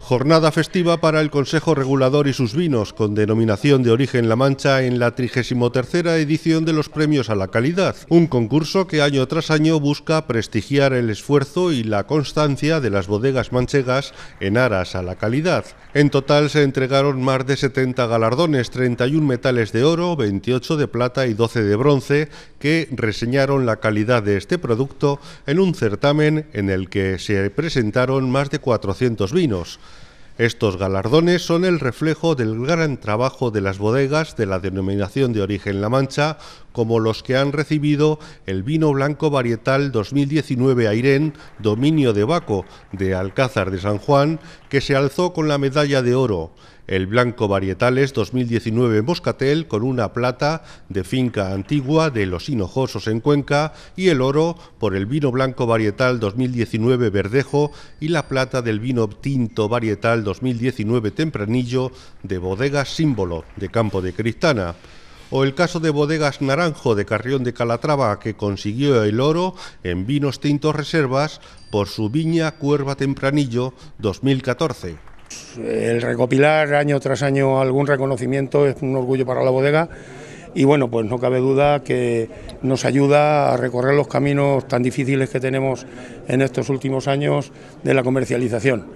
Jornada festiva para el Consejo Regulador y sus vinos, con denominación de origen La Mancha en la 33 edición de los Premios a la Calidad, un concurso que año tras año busca prestigiar el esfuerzo y la constancia de las bodegas manchegas en aras a la calidad. En total se entregaron más de 70 galardones, 31 metales de oro, 28 de plata y 12 de bronce, que reseñaron la calidad de este producto en un certamen en el que se presentaron más de 400 vinos. Estos galardones son el reflejo del gran trabajo de las bodegas de la denominación de origen La Mancha, como los que han recibido el vino blanco varietal 2019 Airén, dominio de Baco, de Alcázar de San Juan, que se alzó con la medalla de oro el blanco varietales 2019 Moscatel con una plata de finca antigua de los Hinojosos en Cuenca y el oro por el vino blanco varietal 2019 Verdejo y la plata del vino tinto varietal 2019 Tempranillo de Bodegas Símbolo de Campo de Cristana o el caso de Bodegas Naranjo de Carrión de Calatrava, que consiguió el oro en vinos tintos reservas por su viña Cuerva Tempranillo 2014. El recopilar año tras año algún reconocimiento es un orgullo para la bodega y bueno, pues no cabe duda que nos ayuda a recorrer los caminos tan difíciles que tenemos en estos últimos años de la comercialización.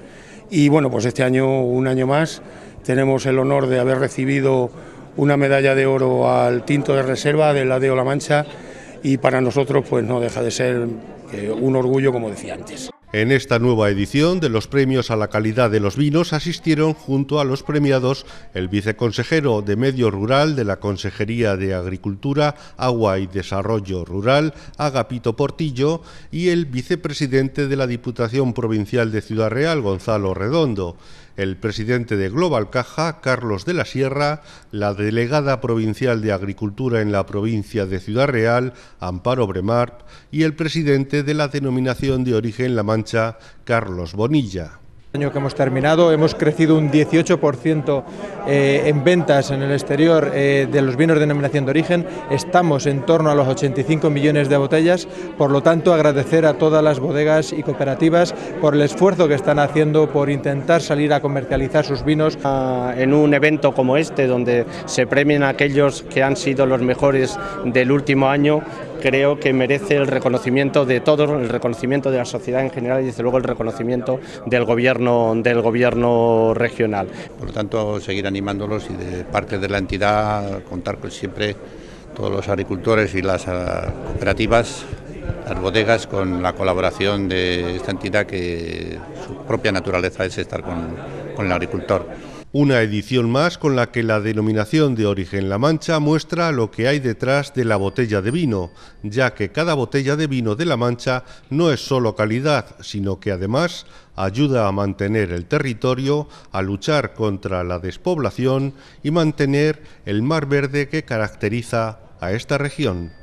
Y bueno, pues este año, un año más, tenemos el honor de haber recibido una medalla de oro al tinto de reserva de la Deo La Mancha y para nosotros pues no deja de ser eh, un orgullo como decía antes. En esta nueva edición de los premios a la calidad de los vinos asistieron junto a los premiados el viceconsejero de Medio Rural de la Consejería de Agricultura, Agua y Desarrollo Rural, Agapito Portillo, y el vicepresidente de la Diputación Provincial de Ciudad Real, Gonzalo Redondo el presidente de Global Caja, Carlos de la Sierra, la delegada provincial de Agricultura en la provincia de Ciudad Real, Amparo Bremar, y el presidente de la denominación de origen La Mancha, Carlos Bonilla año que hemos terminado hemos crecido un 18% eh, en ventas en el exterior eh, de los vinos de denominación de origen. Estamos en torno a los 85 millones de botellas, por lo tanto agradecer a todas las bodegas y cooperativas por el esfuerzo que están haciendo por intentar salir a comercializar sus vinos. Ah, en un evento como este, donde se premian a aquellos que han sido los mejores del último año, creo que merece el reconocimiento de todos, el reconocimiento de la sociedad en general y desde luego el reconocimiento del gobierno, del gobierno regional. Por lo tanto, seguir animándolos y de parte de la entidad contar con siempre todos los agricultores y las ah, cooperativas las bodegas con la colaboración de esta entidad que su propia naturaleza es estar con el agricultor una edición más con la que la denominación de origen La Mancha muestra lo que hay detrás de la botella de vino, ya que cada botella de vino de La Mancha no es solo calidad, sino que además ayuda a mantener el territorio, a luchar contra la despoblación y mantener el mar verde que caracteriza a esta región.